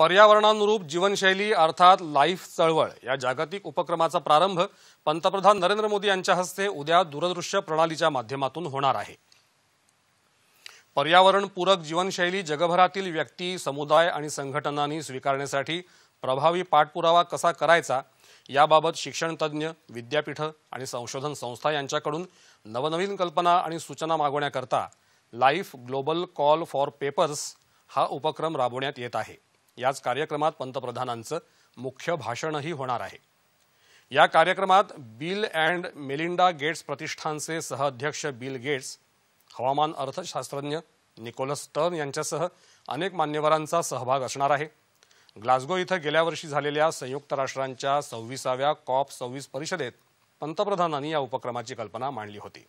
पर्यावरणानुरूप जीवनशैली अर्थात लाईफ चळवळ या जागतिक उपक्रमाचा प्रारंभ पंतप्रधान नरेंद्र मोदी यांच्या हस्ते उद्या दूरदृश्य प्रणालीच्या माध्यमातून होणार आहे पर्यावरणपूरक जीवनशैली जगभरातील व्यक्ती समुदाय आणि संघटनांनी स्वीकारण्यासाठी प्रभावी पाठपुरावा कसा करायचा याबाबत शिक्षणतज्ञ विद्यापीठं आणि संशोधन संस्था यांच्याकडून नवनवीन कल्पना आणि सूचना मागवण्याकरता life global call for papers हा उपक्रम राबवण्यात येत आहे याच कार्यक्रमात पंतप्रधानांचं मुख्य भाषणही होणार आहे या कार्यक्रमात बिल अँड मेलिंडा गेट्स प्रतिष्ठानचे सहअध्यक्ष बिल गेट्स हवामान अर्थशास्त्रज्ञ निकोलस टर्न यांच्यासह अनेक मान्यवरांचा सहभाग असणार आहे ग्लासगो इथं गेल्या वर्षी झालेल्या संयुक्त राष्ट्रांच्या सव्वीसाव्या कॉप सव्वीस परिषदेत पंतप्रधानांनी या उपक्रमाची कल्पना मांडली होती